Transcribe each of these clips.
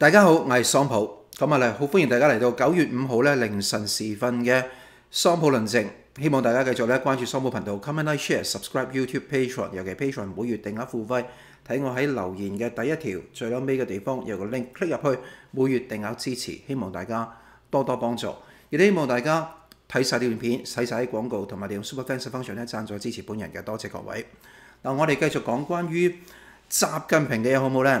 大家好，我系桑普，咁啊嚟好欢迎大家嚟到九月五号咧凌晨时分嘅桑普论证，希望大家继续咧关注桑普频道，comment，share，subscribe，YouTube，patron，尤其 patron 每月定额付费，睇我喺留言嘅第一条最后尾嘅地方有个 link，click 入去，每月定额支持，希望大家多多帮助，亦都希望大家睇晒呢段片，洗晒啲广告，同埋利用 Superfans，function 咧赞助支持本人嘅，多谢各位。嗱，我哋继续讲关于习近平嘅嘢，好唔好咧？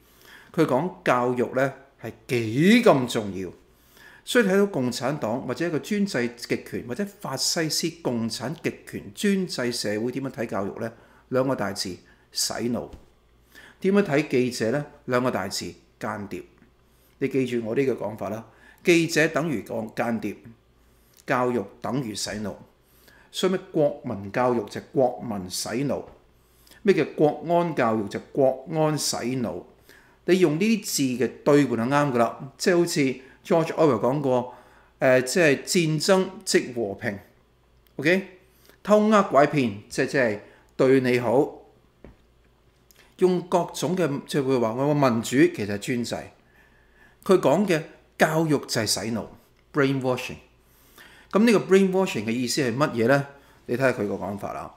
佢講教育咧係幾咁重要，所以睇到共產黨或者一個專制極權或者法西斯共產極權專制社會點樣睇教育咧？兩個大字洗腦。點樣睇記者咧？兩個大字間諜。你記住我呢個講法啦。記者等於講間諜，教育等於洗腦，所以咩國民教育就國民洗腦，咩叫國安教育就國安洗腦。你用呢啲字嘅對換就啱噶啦，即係好似 George Orwell 講過，誒即係戰爭即和平，OK？偷呃拐騙即即係對你好，用各種嘅即係會話，我民主其實係專制。佢講嘅教育就係洗腦 （brainwashing）。咁呢個 brainwashing 嘅意思係乜嘢咧？你睇下佢個講法啦。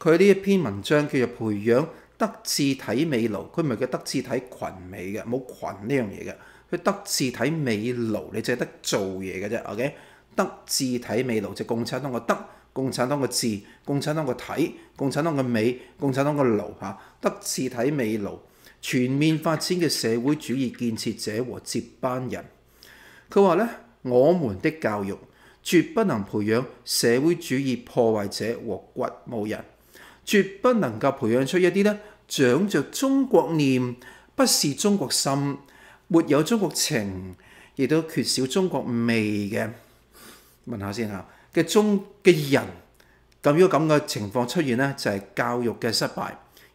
佢呢一篇文章叫做《培養》。德智體美勞，佢唔係叫德智體群美嘅，冇群呢樣嘢嘅。佢德智體美勞，你淨係得做嘢嘅啫。O K，德智體美勞就共產黨嘅德、共產黨嘅智，共產黨嘅體、共產黨嘅美、共產黨嘅勞嚇。德智體美勞全面發展嘅社會主義建設者和接班人。佢話咧，我們的教育絕不能培養社會主義破壞者和骨墓人，絕不能夠培養出一啲咧。长着中國念，不是中國心，沒有中國情，亦都缺少中國味嘅。問下先吓，嘅中嘅人，咁如果咁嘅情況出現咧，就係教育嘅失敗，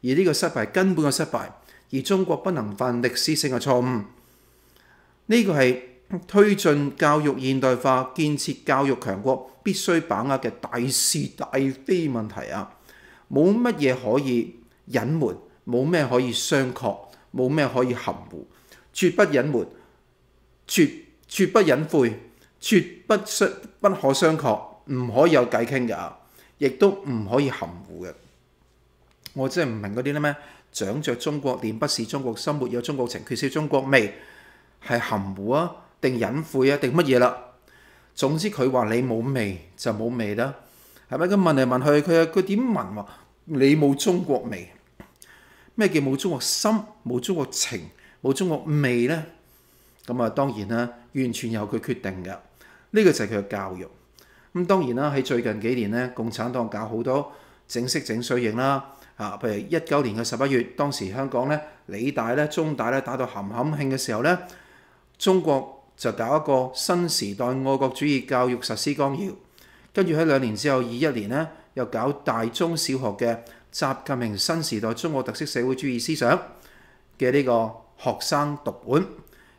而呢個失敗根本嘅失敗，而中國不能犯歷史性嘅錯誤。呢個係推進教育現代化、建設教育強國必須把握嘅大是大非問題啊！冇乜嘢可以。隱瞞冇咩可以相確，冇咩可以含糊，絕不隱瞞，絕絕不隱晦，絕不相不可相確，唔可以有偈傾嘅啊，亦都唔可以含糊嘅。我真係唔明嗰啲咩，長着中國臉，不是中國心，沒有中國情，缺少中國味，係含糊啊？定隱晦啊？定乜嘢啦？總之佢話你冇味就冇味啦，係咪？佢問嚟問去，佢佢點問喎？你冇中國味。咩叫冇中國心、冇中國情、冇中國味呢？咁啊，當然啦，完全由佢決定嘅。呢個就係佢嘅教育。咁當然啦，喺最近幾年咧，共產黨搞好多整式整水型啦。啊，譬如一九年嘅十一月，當時香港咧，理大咧、中大咧打到冚冚慶嘅時候咧，中國就搞一個新時代愛國主義教育實施綱要。跟住喺兩年之後，二一年咧，又搞大中小學嘅。習近平新時代中國特色社會主義思想嘅呢個學生讀本，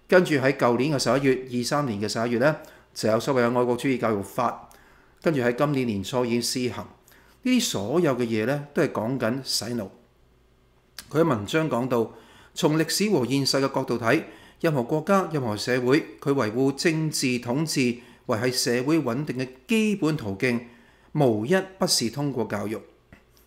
跟住喺舊年嘅十一月二三年嘅十一月咧，就有所謂嘅愛國主義教育法，跟住喺今年年初已經施行。呢啲所有嘅嘢咧，都係講緊洗腦。佢喺文章講到，從歷史和現實嘅角度睇，任何國家、任何社會，佢維護政治統治、維係社會穩定嘅基本途徑，無一不是通過教育。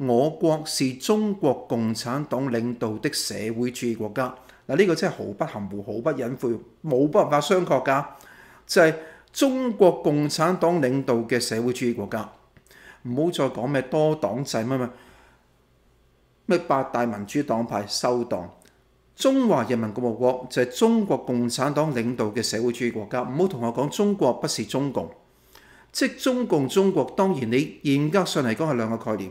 我國是中國共產黨領導的社會主義國家嗱，呢個真係毫不含糊、毫不隱晦，冇辦法相確㗎。就係中國共產黨領導嘅社會主義國家，唔好再講咩多黨制乜乜咩八大民主黨派收黨。中華人民共和國就係中國共產黨領導嘅社會主義國家，唔好同我講中國不是中共，即中共中國。當然你嚴格上嚟講係兩個概念。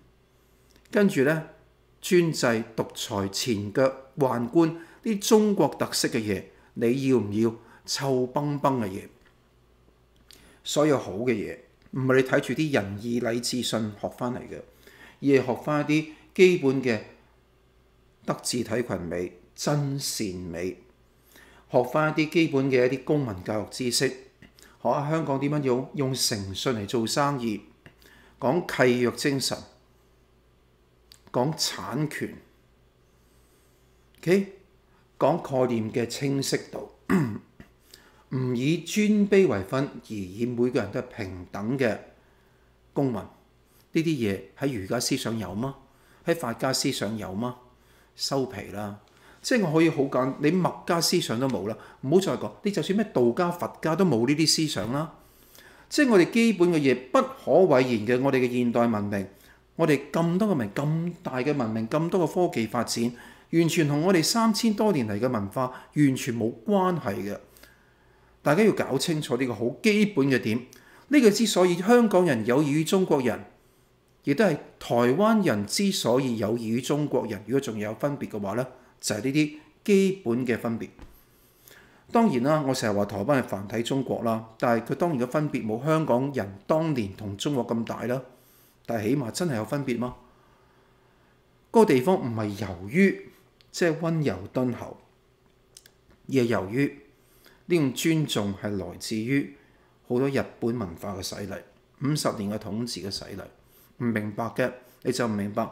跟住咧，專制、獨裁、前腳宦官，啲中國特色嘅嘢，你要唔要？臭崩崩嘅嘢，所有好嘅嘢，唔係你睇住啲仁義禮智信學翻嚟嘅，而係學翻一啲基本嘅德智體群美真善美，學翻一啲基本嘅一啲公民教育知識，學下香港點樣用用誠信嚟做生意，講契約精神。講產權，OK？講概念嘅清晰度，唔以尊卑為分，而以每個人都係平等嘅公民。呢啲嘢喺儒家思想有嗎？喺法家思想有嗎？收皮啦！即係我可以好簡，你墨家思想都冇啦，唔好再講。你就算咩道家、佛家都冇呢啲思想啦。即係我哋基本嘅嘢不可違言嘅，我哋嘅現代文明。我哋咁多嘅文、咁大嘅文明、咁多嘅科技發展，完全同我哋三千多年嚟嘅文化完全冇關係嘅。大家要搞清楚呢個好基本嘅點。呢個之所以香港人有異於中國人，亦都係台灣人之所以有異於中國人，如果仲有分別嘅話呢就係呢啲基本嘅分別。當然啦，我成日話台灣係繁體中國啦，但係佢當然嘅分別冇香港人當年同中國咁大啦。但係起码真系有分别吗？嗰个地方唔系由于即系温柔敦厚，而系由于呢种尊重系来自于好多日本文化嘅洗礼，五十年嘅统治嘅洗礼。唔明白嘅你就唔明白，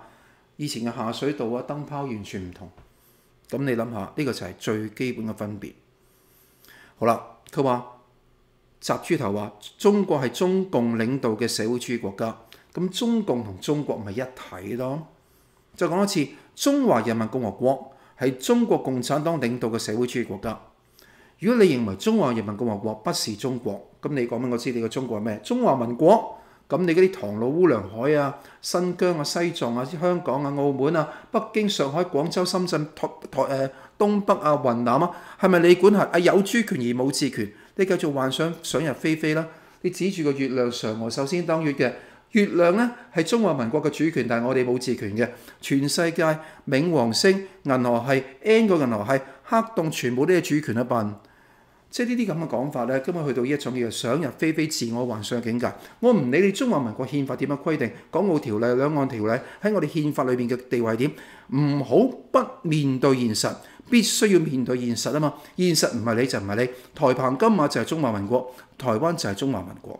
以前嘅下水道啊、灯泡完全唔同。咁你谂下呢个就系最基本嘅分别。好啦，佢话集猪头话中国系中共领导嘅社会主义国家。咁中共同中國咪一體咯？再講一次，中華人民共和國係中國共產黨領導嘅社會主義國家。如果你認為中華人民共和國不是中國，咁你講俾我知。你個中國係咩？中華民國？咁你嗰啲唐老烏梁海啊、新疆啊、西藏啊、香港啊、澳門啊、北京、上海、廣州、深圳、台誒東北啊、雲南啊，係咪你管係啊有諸權而冇治權？你繼續幻想想入非非啦！你指住個月亮嫦娥首先當月嘅。月亮咧係中華民國嘅主權，但係我哋冇自權嘅。全世界冥王星銀河係 N 個銀河係黑洞，全部都係主權一笨，即係呢啲咁嘅講法咧，今日去到一種叫做想入非非、自我幻想嘅境界。我唔理你中華民國憲法點樣規定，港澳條例、兩岸條例喺我哋憲法裏面嘅地位點，唔好不面對現實，必須要面對現實啊嘛！現實唔係你就唔係你，台澎金馬就係中華民國，台灣就係中華民國。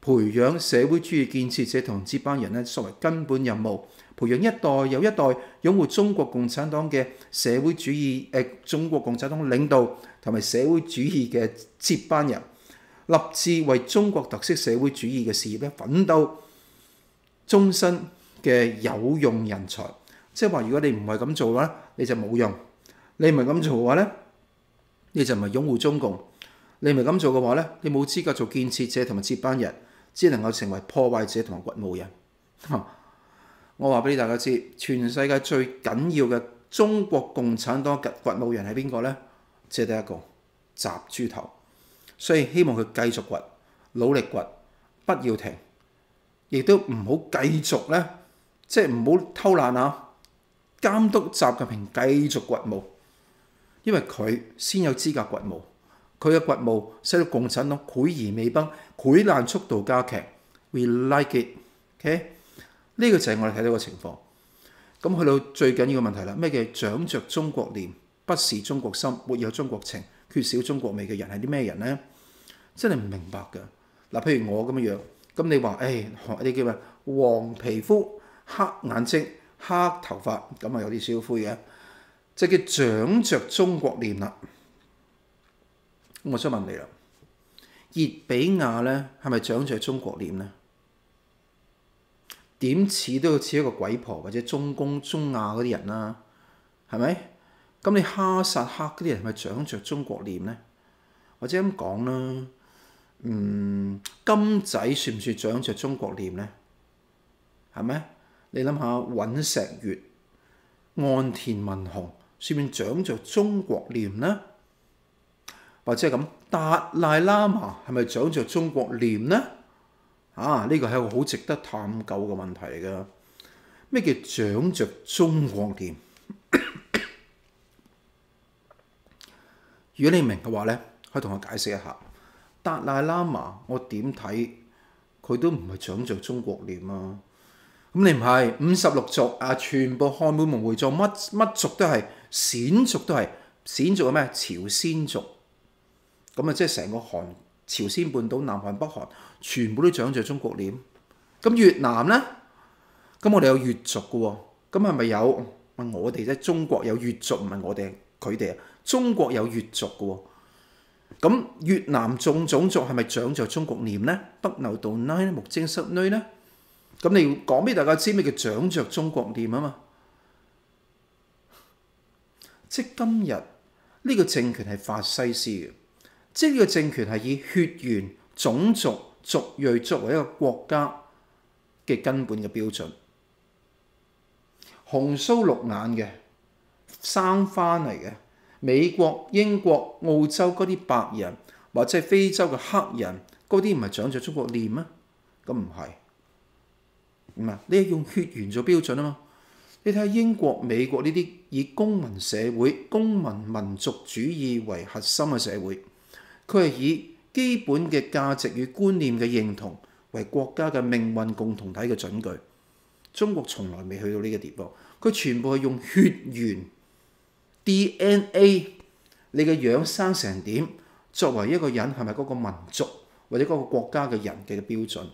培養社會主義建設者同接班人作為根本任務，培養一代又一代擁護中國共產黨嘅社會主義誒，中國共產黨領導同埋社會主義嘅接班人，立志為中國特色社會主義嘅事業咧，奮鬥終身嘅有用人才。即係話，如果你唔係咁做咧，你就冇用；你唔係咁做嘅話咧，你就唔係擁護中共；你唔係咁做嘅話咧，你冇資格做建設者同埋接班人。只能夠成為破壞者同埋掘墓人。我話俾大家知，全世界最緊要嘅中國共產黨掘墓人係邊個咧？即係第一個習豬頭。所以希望佢繼續掘，努力掘，不要停，亦都唔好繼續咧，即係唔好偷懶啊！監督習近平繼續掘墓，因為佢先有資格掘墓。佢嘅掘墓使到共產黨毀而未崩，毀爛速度加劇，we like it，OK？呢個就係我哋睇到嘅情況。咁去到最緊要嘅問題啦，咩叫長着中國臉，不是中國心，沒有中國情，缺少中國味嘅人係啲咩人呢？真係唔明白㗎。嗱，譬如我咁樣，咁你話，誒，你叫咩？黃皮膚、黑眼睛、黑頭髮，咁啊有啲少灰嘅，即叫長着中國臉啦。我想問你啦，熱比亞咧係咪掌住中國臉咧？點似都要似一個鬼婆或者中公中亞嗰啲人啦，係咪？咁你哈薩克嗰啲人係咪掌住中國臉咧？或者咁講啦，嗯，金仔算唔算掌住中國臉咧？係咪？你諗下，尹石月、岸田文雄，算唔算掌住中國臉咧？或者咁，達賴喇嘛係咪掌著中國念呢？啊，呢個係個好值得探究嘅問題㗎。咩叫掌著中國念？如果你明嘅話咧，可以同我解釋一下。達賴喇嘛我點睇佢都唔係掌著中國念啊。咁你唔係五十六族啊，全部漢滿蒙回族，乜乜族都係鮮族都係鮮族係咩？朝鮮族。咁啊，即係成個韓朝鮮半島、南韓北韓，全部都掌著中國念。咁越南咧，咁我哋有越族嘅喎，咁係咪有？我哋啫，中國有越族唔係我哋，佢哋啊，中國有越族嘅喎。咁越南眾種族係咪掌著中國念咧？北流道拉呢、木精室女呢？咁你要講俾大家知咩叫掌著中國念啊？嘛，即今日呢個政權係法西斯嘅。即係個政權係以血緣、種族、族裔作為一個國家嘅根本嘅標準。紅蘇綠眼嘅生翻嚟嘅美國、英國、澳洲嗰啲白人，或者係非洲嘅黑人，嗰啲唔係長著中國臉咩？咁唔係唔係？你係用血緣做標準啊嘛？你睇下英國、美國呢啲以公民社會、公民民族主義為核心嘅社會。佢係以基本嘅價值與觀念嘅認同為國家嘅命運共同體嘅準據，中國從來未去到呢個地步。佢全部係用血緣、DNA、你嘅樣生成點作為一個人係咪嗰個民族或者嗰個國家嘅人嘅標準？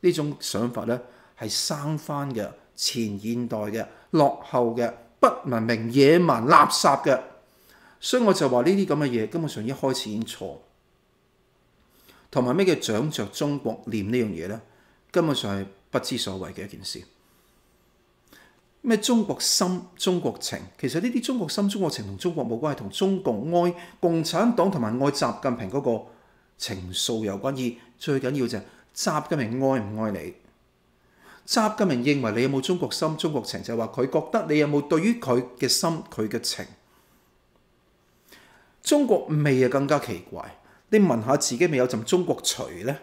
呢種想法咧係生翻嘅前現代嘅落後嘅不文明野蠻垃圾嘅。所以我就話呢啲咁嘅嘢，根本上一開始已經錯，同埋咩叫掌着中國念呢樣嘢呢？根本上係不知所謂嘅一件事。咩中國心、中國情，其實呢啲中國心、中國情同中國冇關，係同中共愛共產黨同埋愛習近平嗰個情愫有關。而最緊要就係習近平愛唔愛你？習近平認為你有冇中國心、中國情，就係話佢覺得你有冇對於佢嘅心、佢嘅情。中國味啊更加奇怪，你問下自己未有陣中國除呢？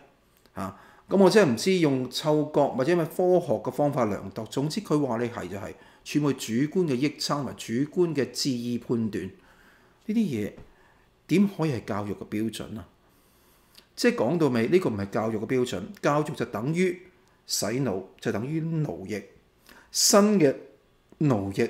嚇？咁我真係唔知用嗅覺或者乜科學嘅方法量度。總之佢話你係就係，全部主觀嘅臆測同主觀嘅恣意判斷，呢啲嘢點可以係教育嘅標準啊？即係講到尾呢個唔係教育嘅標準，教育就等於洗腦，就等於奴役，新嘅奴役。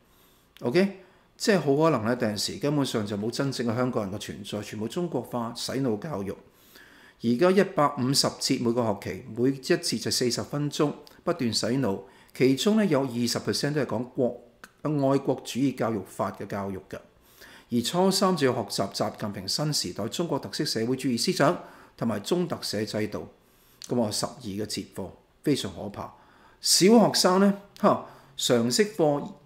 OK，即係好可能咧，第時根本上就冇真正嘅香港人嘅存在，全部中國化洗腦教育。而家一百五十節每個學期，每一節就四十分鐘不斷洗腦，其中咧有二十 percent 都係講國愛國主義教育法嘅教育嘅。而初三就要學習習近平新時代中國特色社會主義思想同埋中特社制度，咁我十二嘅節課非常可怕。小學生咧，哈常識課。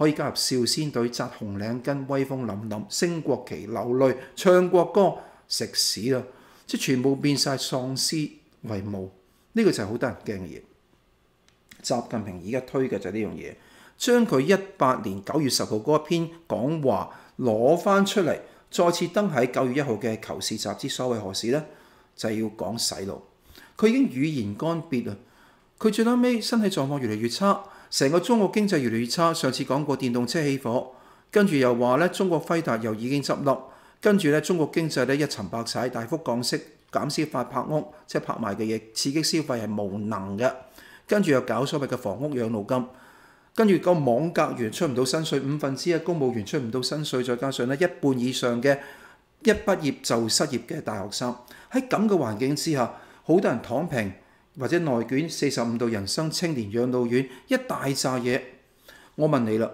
可以加入少先隊扎紅領巾威風凛凛，升國旗流淚唱國歌食屎啦！即全部變曬喪屍為霧，呢個就係好得人驚嘅嘢。習近平而家推嘅就係呢樣嘢，將佢一八年九月十號嗰篇講話攞翻出嚟，再次登喺九月一號嘅《求是》雜誌，所謂何事呢？就係要講洗腦，佢已經語言干瘪啦，佢最後尾身體狀況越嚟越差。成個中國經濟越嚟越差，上次講過電動車起火，跟住又話咧中國輝達又已經執笠，跟住咧中國經濟咧一層白洗，大幅降息、減消費、拍屋，即係拍賣嘅嘢，刺激消費係無能嘅，跟住又搞所謂嘅房屋養老金，跟住個網格員出唔到薪水，五分之一公務員出唔到薪水，再加上咧一半以上嘅一畢業就失業嘅大學生，喺咁嘅環境之下，好多人躺平。或者內卷四十五度人生青年養老院一大扎嘢，我問你啦，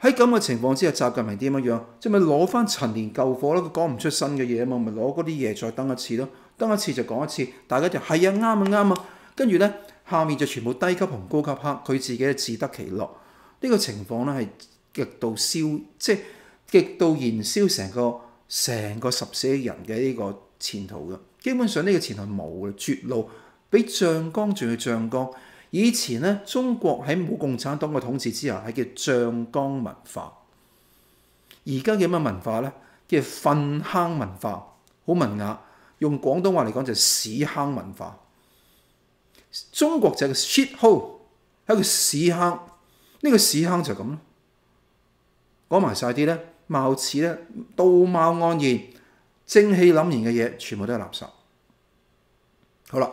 喺咁嘅情況之下，習近平點樣樣？即咪攞翻陳年舊貨咯，佢講唔出新嘅嘢嘛？咪攞嗰啲嘢再登一次咯，登一次就講一次，大家就係啊啱啊啱啊！跟住咧，下面就全部低級同高級黑，佢自己自得其樂。呢個情況咧係極度燒，即係極度燃燒成個成個十四億人嘅呢個前途嘅。基本上呢個前途冇嘅絕路。比醬缸仲要醬缸。以前咧，中國喺冇共產黨嘅統治之下，係叫醬缸文化。而家叫乜文化咧？叫糞坑文化，好文雅。用廣東話嚟講就屎坑文化。中國就係個 shit hole，係個屎坑。呢個屎坑就咁。講埋曬啲咧，貌似咧，道貌岸然、正氣凛然嘅嘢，全部都係垃圾。好啦。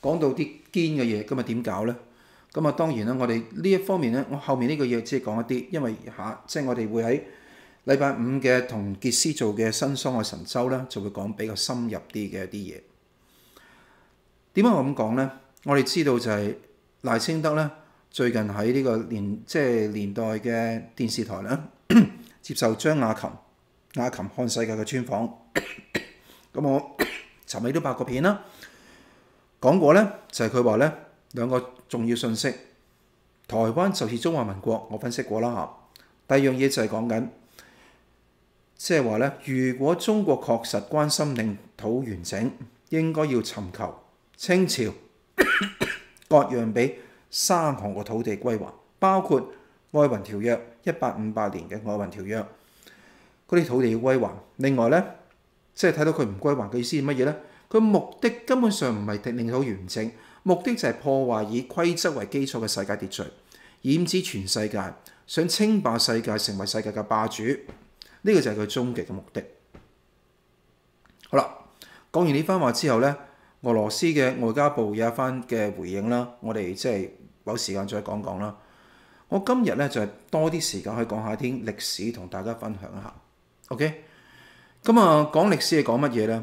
講到啲堅嘅嘢，咁啊點搞咧？咁啊當然啦，我哋呢一方面咧，我後面呢個嘢只係講一啲，因為下即係我哋會喺禮拜五嘅同傑斯做嘅新桑愛神州咧，就會講比較深入啲嘅一啲嘢。點解我咁講咧？我哋知道就係賴清德咧，最近喺呢個年即係年代嘅電視台咧，接受張亞琴亞琴看世界嘅專訪。咁我 尋日都拍過片啦。講過咧，就係佢話咧兩個重要信息，台灣就是中華民國。我分析過啦嚇。第二樣嘢就係講緊，即係話咧，如果中國確實關心領土完整，應該要尋求清朝 割讓俾三行個土地歸還，包括《外雲條約》一八五八年嘅《外雲條約》，嗰啲土地要歸還。另外咧，即係睇到佢唔歸還嘅意思係乜嘢咧？佢目的根本上唔係令到完整，目的就係破壞以規則為基礎嘅世界秩序，染指全世界，想稱霸世界，成為世界嘅霸主。呢個就係佢終極嘅目的。好啦，講完呢番話之後咧，俄羅斯嘅外交部有一番嘅回應啦，我哋即係有時間再講講啦。我今日咧就係多啲時間去講下啲歷史，同大家分享一下。OK，咁啊，講歷史係講乜嘢咧？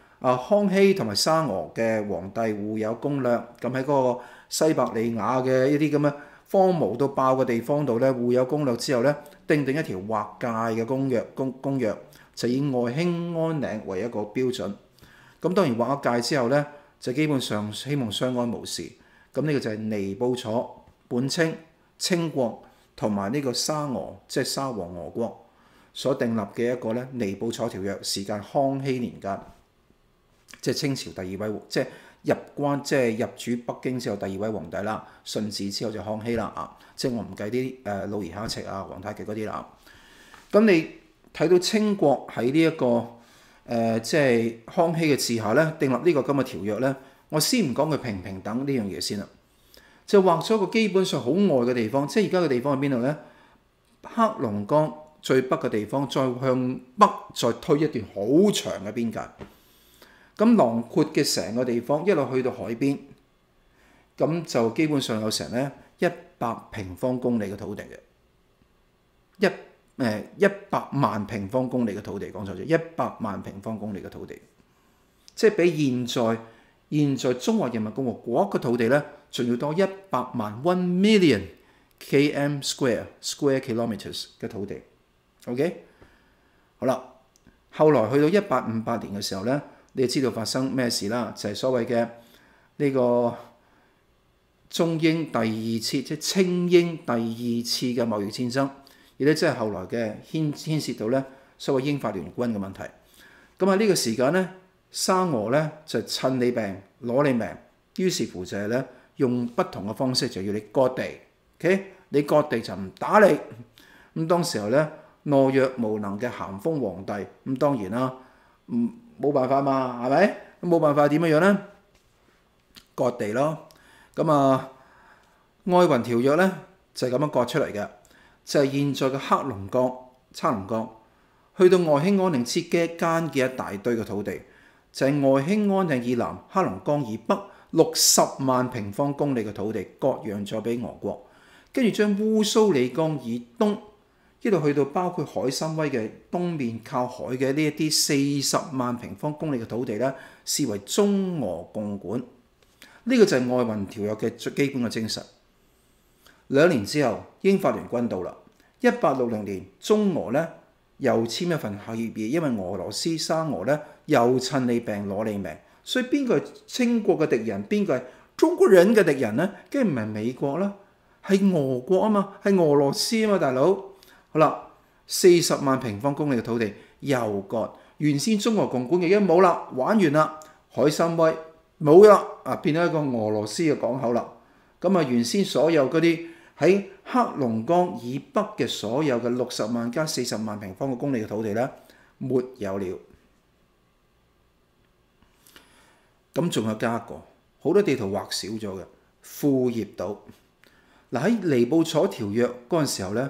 啊！康熙同埋沙俄嘅皇帝互有攻略，咁喺嗰個西伯利亞嘅一啲咁樣荒無到爆嘅地方度咧，互有攻略之後咧，訂定一條劃界嘅公約，公公約就以外興安嶺為一個標準。咁當然劃界之後咧，就基本上希望相安無事。咁呢個就係尼布楚本清清國同埋呢個沙俄即係沙皇俄國所訂立嘅一個咧尼布楚條約，時間康熙年間。即係清朝第二位，即係入關，即係入主北京之後第二位皇帝啦。順治之後就康熙啦，啊，即係我唔計啲誒路爾哈赤啊、皇太極嗰啲啦。咁你睇到清國喺呢一個誒，即係康熙嘅治下咧，訂立呢個今日條約咧，我先唔講佢平平等呢樣嘢先啦。就劃咗一個基本上好外嘅地方，即係而家嘅地方喺邊度咧？黑龍江最北嘅地方，再向北再推一段好長嘅邊界。咁囊括嘅成個地方，一路去到海邊，咁就基本上有成咧一百平方公里嘅土地嘅，一誒一百萬平方公里嘅土地，講錯咗，一百萬平方公里嘅土地，即係比現在現在中華人民共和國嘅土地咧，仲要多一百萬 one million km square square k i l o m e t e r s 嘅土地。OK，好啦，後來去到一八五八年嘅時候咧。你知道發生咩事啦？就係所謂嘅呢個中英第二次即清英第二次嘅貿易戰爭，亦都即係後來嘅牽牽涉到咧所謂英法聯軍嘅問題。咁啊呢個時間咧，沙俄咧就趁你病攞你命，於是乎就係咧用不同嘅方式就要你割地。O K，你割地就唔打你。咁當時候咧懦弱無能嘅咸豐皇帝，咁當然啦，唔～冇辦法嘛，係咪？冇辦法點樣呢？割地咯。咁啊，愛雲條約呢，就係咁樣割出嚟嘅，就係現在嘅黑龍江、參龍江，去到外興安寧設嘅間嘅一大堆嘅土地，就係外興安寧以南、黑龍江以北六十萬平方公里嘅土地，割讓咗俾俄國，跟住將烏蘇里江以東。一路去到包括海参崴嘅東面靠海嘅呢一啲四十萬平方公里嘅土地咧，視為中俄共管。呢個就係外運條約嘅最基本嘅精神。兩年之後，英法聯軍到啦。一八六零年，中俄咧又簽一份協議，因為俄羅斯沙俄咧又趁你病攞你命，所以邊個係清國嘅敵人？邊個係中國人嘅敵人咧？梗係唔係美國啦？係俄國啊嘛，係俄羅斯啊嘛，大佬。好啦，四十萬平方公里嘅土地又割，原先中俄共管嘅经冇啦，玩完啦，海参崴冇啦，啊，變咗一個俄羅斯嘅港口啦。咁啊，原先所有嗰啲喺黑龍江以北嘅所有嘅六十萬加四十萬平方公里嘅土地咧，沒有了。咁仲有加一个，好多地圖畫少咗嘅富頁島。嗱喺尼布楚條約嗰阵時候咧。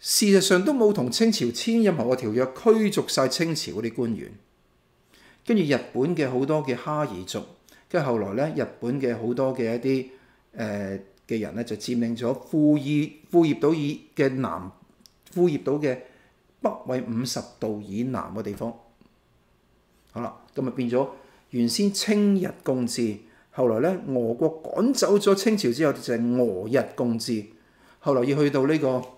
事實上都冇同清朝簽任何條約，驅逐晒清朝嗰啲官員。跟住日本嘅好多嘅哈爾族，跟住後來咧，日本嘅好多嘅一啲誒嘅人咧就佔領咗富爾富爾島以嘅南富爾島嘅北緯五十度以南嘅地方。好啦，咁咪變咗原先清日共治，後來咧俄國趕走咗清朝之後就俄日共治，後來要去到呢個。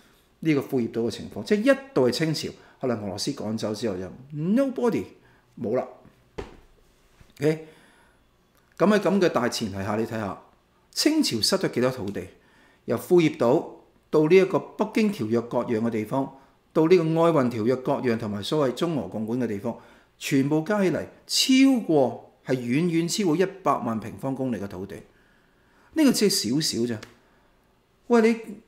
呢個副業島嘅情況，即係一代清朝，可能俄羅斯趕走之後就 no body 冇啦。O K，咁喺咁嘅大前提下，你睇下清朝失咗幾多土地？由副業島到呢一個《北京條約》割讓嘅地方，到呢個《愛運條約》割讓同埋所謂中俄共管嘅地方，全部加起嚟，超過係遠遠超過一百萬平方公里嘅土地。呢個只係少少咋。喂，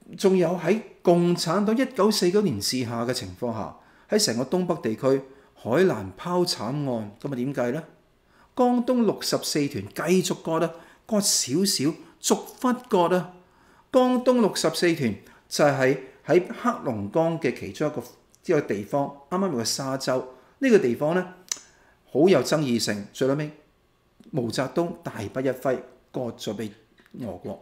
你仲有喺共產黨一九四九年治下嘅情況下，喺成個東北地區海南拋產案，咁啊點計咧？江東六十四團繼續割啊，割少少，逐忽割啊。江東六十四團就係喺黑龍江嘅其中一個一個地方，啱啱個沙洲呢個地方咧，好有爭議性。最後屘，毛澤東大筆一揮，割咗俾俄國。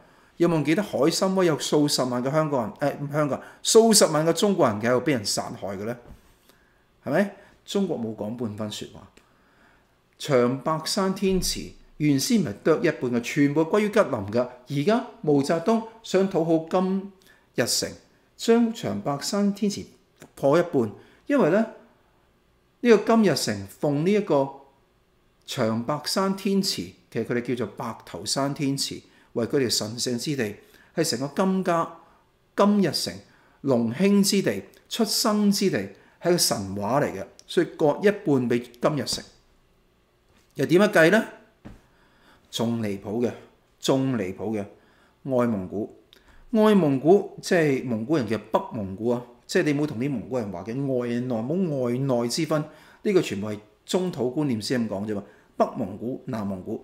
有冇記得海參崴有數十萬嘅香港人？誒，香港數十萬嘅中國人嘅被人殺害嘅咧，係咪？中國冇講半分説話。長白山天池原先唔係剁一半嘅，全部歸於吉林嘅。而家毛澤東想討好金日成，將長白山天池破一半，因為咧呢個金日成奉呢一個長白山天池，其實佢哋叫做白頭山天池。為佢哋神聖之地，係成個金家、金日成、隆興之地、出生之地，係個神話嚟嘅，所以割一半俾金日成。又點樣計呢？仲離譜嘅，仲離譜嘅。外蒙古，外蒙古即係蒙古人嘅北蒙古啊，即係你冇同啲蒙古人話嘅外內冇外內之分，呢個全部係中土觀念先咁講啫嘛。北蒙古、南蒙古。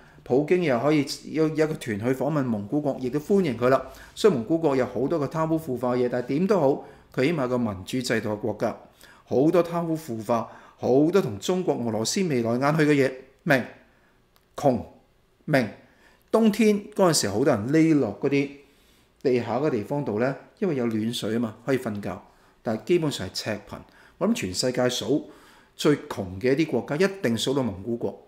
普京又可以有一個團去訪問蒙古國，亦都歡迎佢啦。雖然蒙古國有好多個貪污腐化嘅嘢，但係點都好，佢起碼個民主制度嘅國家，好多貪污腐化，好多同中國、俄羅斯眉來眼去嘅嘢。明窮明冬天嗰陣時，好多人匿落嗰啲地下嘅地方度咧，因為有暖水啊嘛，可以瞓覺。但係基本上係赤貧。我諗全世界數最窮嘅一啲國家，一定數到蒙古國。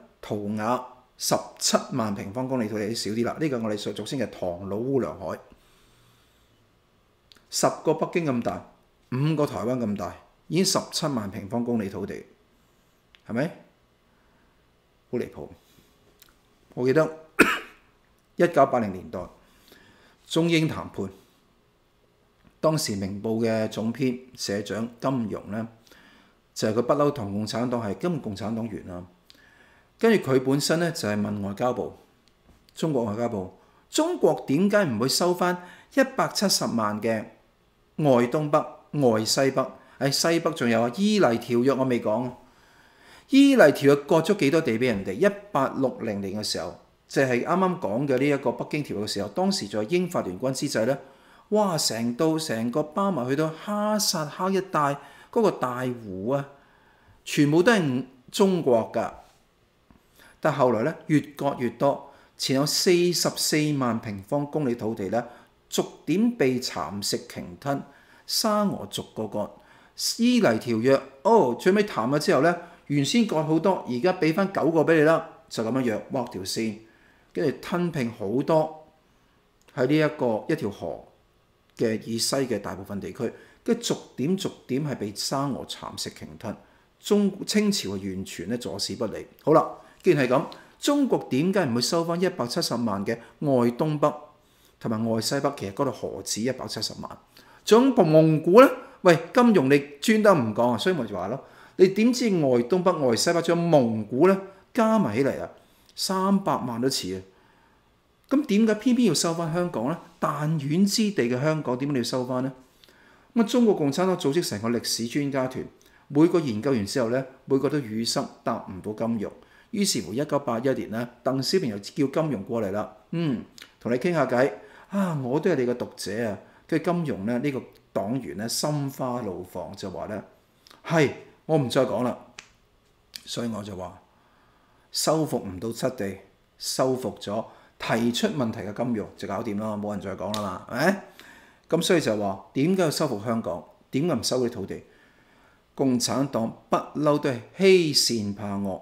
圖額十七萬平方公里土地少啲啦，呢個我哋俗俗稱嘅唐老烏梁海，十個北京咁大，五個台灣咁大，已經十七萬平方公里土地，係咪？好離譜！我記得 一九八零年代中英談判，當時《明報》嘅總編社長金庸咧，就係個不嬲同共產黨係根本共產黨員啊！跟住佢本身咧就係問外交部，中國外交部，中國點解唔會收返一百七十萬嘅外東北、外西北喺西北？仲有啊，伊犁條約我未講，伊犁條約割咗幾多地俾人哋？一八六零年嘅時候，就係啱啱講嘅呢一個北京條約嘅時候，當時在英法聯軍之際咧，哇！成到成個巴馬去到哈薩克一帶嗰個大湖啊，全部都係中國㗎。但後來咧，越割越多，前有四十四萬平方公里土地咧，逐點被蠶食鯨吞，沙俄逐個割，伊犁條約，哦，最尾談咗之後咧，原先割好多，而家俾翻九個俾你啦，就咁樣樣劃條線，跟住吞併好多喺呢一個一條河嘅以西嘅大部分地區，跟住逐點逐點係被沙俄蠶食鯨吞，中清朝完全咧坐視不理。好啦。既然係咁，中國點解唔會收翻一百七十萬嘅外東北同埋外西北？其實嗰度何止一百七十萬，仲包蒙古咧。喂，金融你專登唔講啊，所以咪就話咯，你點知外東北、外西北、將蒙古咧加埋起嚟啊，三百萬都似啊！咁點解偏偏要收翻香港咧？彈丸之地嘅香港點解你要收翻咧？咁中國共產黨組織成個歷史專家團，每個研究完之後咧，每個都語塞，答唔到金融。於是乎，一九八一年咧，鄧小平又叫金庸過嚟啦。嗯，同你傾下偈啊！我都係你個讀者啊。跟住金庸咧，呢個黨員咧心花怒放就話咧：係我唔再講啦。所以我就話收復唔到七地，收復咗提出問題嘅金融就搞掂啦，冇人再講啦嘛。誒咁，所以就話點解要收復香港？點解唔收嗰啲土地？共產黨不嬲都係欺善怕惡。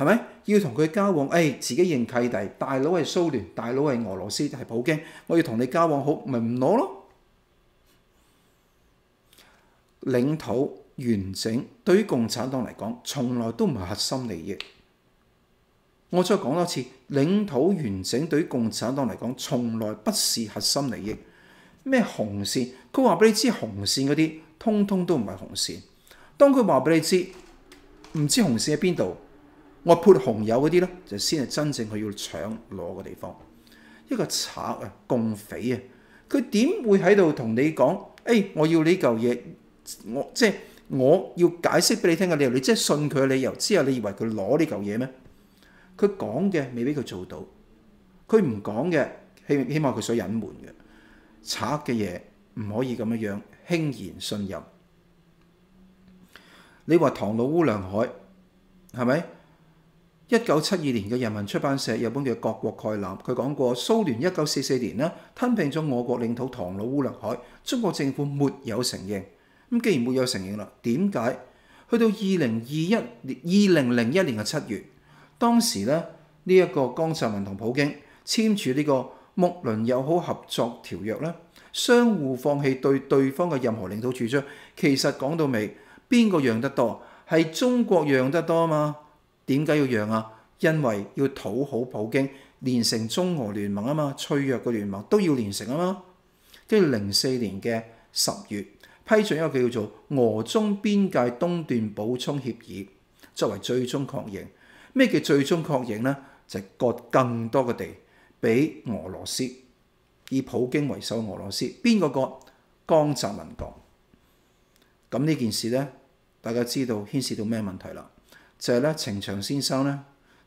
係咪要同佢交往？誒，自己認契弟，大佬係蘇聯，大佬係俄羅斯，係普京。我要同你交往好，咪唔攞咯。領土完整對於共產黨嚟講，從來都唔係核心利益。我再講多次，領土完整對於共產黨嚟講，從來不是核心利益。咩紅線？佢話俾你知紅線嗰啲，通通都唔係紅線。當佢話俾你知唔知紅線喺邊度？我泼紅油嗰啲呢，就先係真正佢要搶攞嘅地方。一個賊啊，共匪啊，佢點會喺度同你講？誒，我要呢嚿嘢，我即係我要解釋俾你聽嘅理由，你即係信佢嘅理由之後，你以為佢攞呢嚿嘢咩？佢講嘅未俾佢做到，佢唔講嘅希希望佢想隱瞞嘅，賊嘅嘢唔可以咁樣樣輕言信任。你話唐老乌亮海係咪？一九七二年嘅人民出版社，日本嘅《各国概览》，佢講過蘇聯一九四四年呢吞并咗我國領土唐努烏梁海，中國政府沒有承認。咁既然没有承認啦，點解去到二零二一年二零零一年嘅七月，當時呢呢一個江澤民同普京簽署呢個木輪友好合作條約呢相互放棄對對方嘅任何領土主张，其實講到尾，邊個讓得多？係中國讓得多啊嘛。點解要讓啊？因為要討好普京，連成中俄聯盟啊嘛，脆弱嘅聯盟都要連成啊嘛。跟住零四年嘅十月，批准一個叫做俄中邊界東段補充協議，作為最終確認。咩叫最終確認呢？就係割更多嘅地俾俄羅斯，以普京為首嘅俄羅斯邊個割江澤民割。咁呢件事呢，大家知道牽涉到咩問題啦？就係咧，程翔先生咧，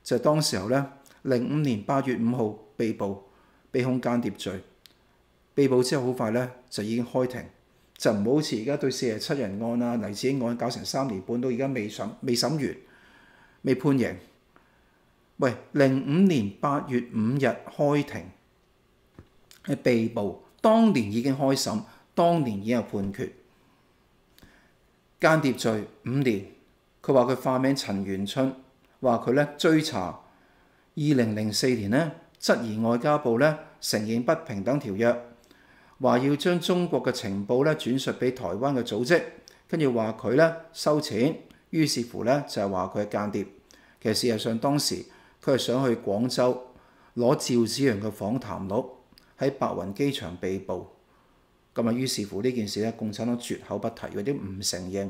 就當時候咧，零五年八月五號被捕，被控間諜罪。被捕之後好快咧，就已經開庭，就唔好似而家對四十七人案啊、黎智英案搞成三年半到，而家未審未審完，未判刑。喂，零五年八月五日開庭，係被捕，當年已經開審，當年已經判決間諜罪五年。佢話佢化名陳元春，話佢咧追查二零零四年咧質疑外交部咧承認不平等條約，話要將中國嘅情報咧轉述俾台灣嘅組織，跟住話佢咧收錢，於是乎咧就係話佢係間諜。其實事實上當時佢係想去廣州攞趙子陽嘅訪談錄，喺白雲機場被捕。咁啊於是乎呢件事咧，共產黨絕口不提，有啲唔承認。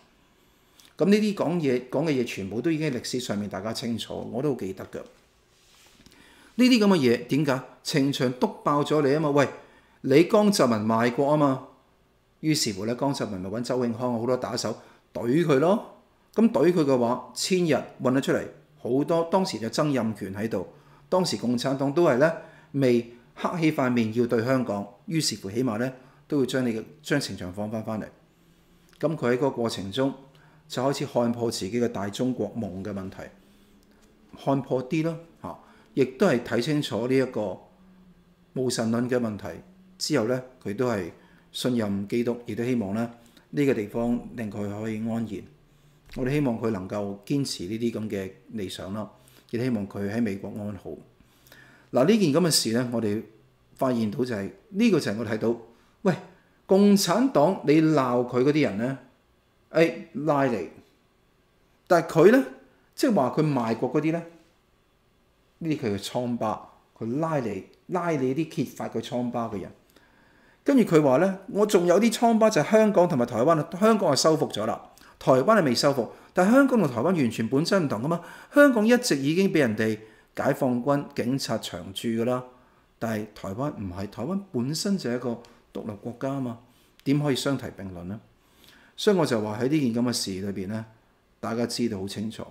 咁呢啲講嘢講嘅嘢，全部都已經喺歷史上面，大家清楚，我都記得㗎。呢啲咁嘅嘢點解？情場篤爆咗你啊嘛？喂，你江澤民賣國啊嘛？於是乎咧，江澤民咪揾周永康好多打手懟佢咯。咁懟佢嘅話，千日運得出嚟好多。當時就曾蔭權喺度，當時共產黨都係咧未黑起塊面要對香港，於是乎起碼咧都會將你嘅將情場放翻翻嚟。咁佢喺個過程中。就開始看破自己嘅大中國夢嘅問題，看破啲咯嚇，亦都係睇清楚呢一個無神論嘅問題之後咧，佢都係信任基督，亦都希望咧呢個地方令佢可以安然。我哋希望佢能夠堅持呢啲咁嘅理想啦，亦希望佢喺美國安好。嗱呢件咁嘅事咧，我哋發現到就係呢個就係我睇到，喂共產黨你鬧佢嗰啲人咧。誒拉你，但係佢咧，即係話佢賣國嗰啲咧，呢啲佢嘅瘡疤，佢拉你拉你啲揭發佢瘡疤嘅人，跟住佢話咧，我仲有啲瘡疤就係香港同埋台灣香港係收復咗啦，台灣係未收復，但係香港同台灣完全本身唔同噶嘛，香港一直已經俾人哋解放軍警察長駐噶啦，但係台灣唔係，台灣本身就一個獨立國家啊嘛，點可以相提並論咧？所以我就話喺呢件咁嘅事裏邊咧，大家知道好清楚。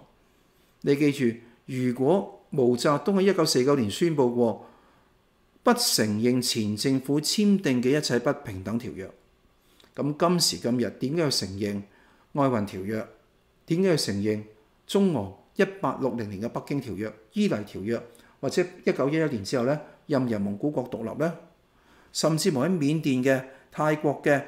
你記住，如果毛澤東喺一九四九年宣佈過不承認前政府簽訂嘅一切不平等條約，咁今時今日點解要承認《愛運條約》？點解要承認中俄一八六零年嘅《北京條約》、《伊犁條約》，或者一九一一年之後咧，任人蒙古國獨立咧，甚至無喺緬甸嘅、泰國嘅？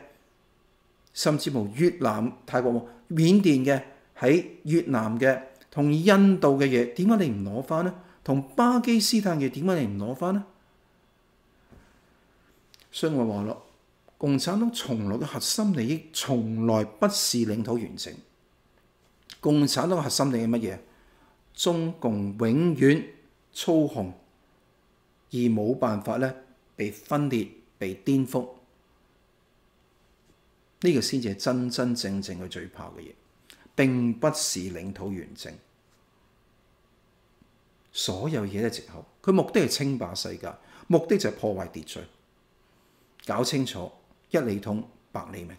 甚至乎越南、泰國、緬甸嘅喺越南嘅同印度嘅嘢，點解你唔攞翻呢？同巴基斯坦嘅點解你唔攞翻呢？所以我話咯，共產黨從來嘅核心利益從來不是領土完整。共產黨嘅核心利益乜嘢？中共永遠操控，而冇辦法咧被分裂、被顛覆。呢個先至係真真正正佢最怕嘅嘢，並不是領土完整。所有嘢都藉口，佢目的係称霸世界，目的就係破壞秩序，搞清楚一理通百理明。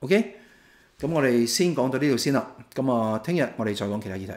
OK，咁我哋先講到呢度先啦。咁啊，聽日我哋再講其他議題。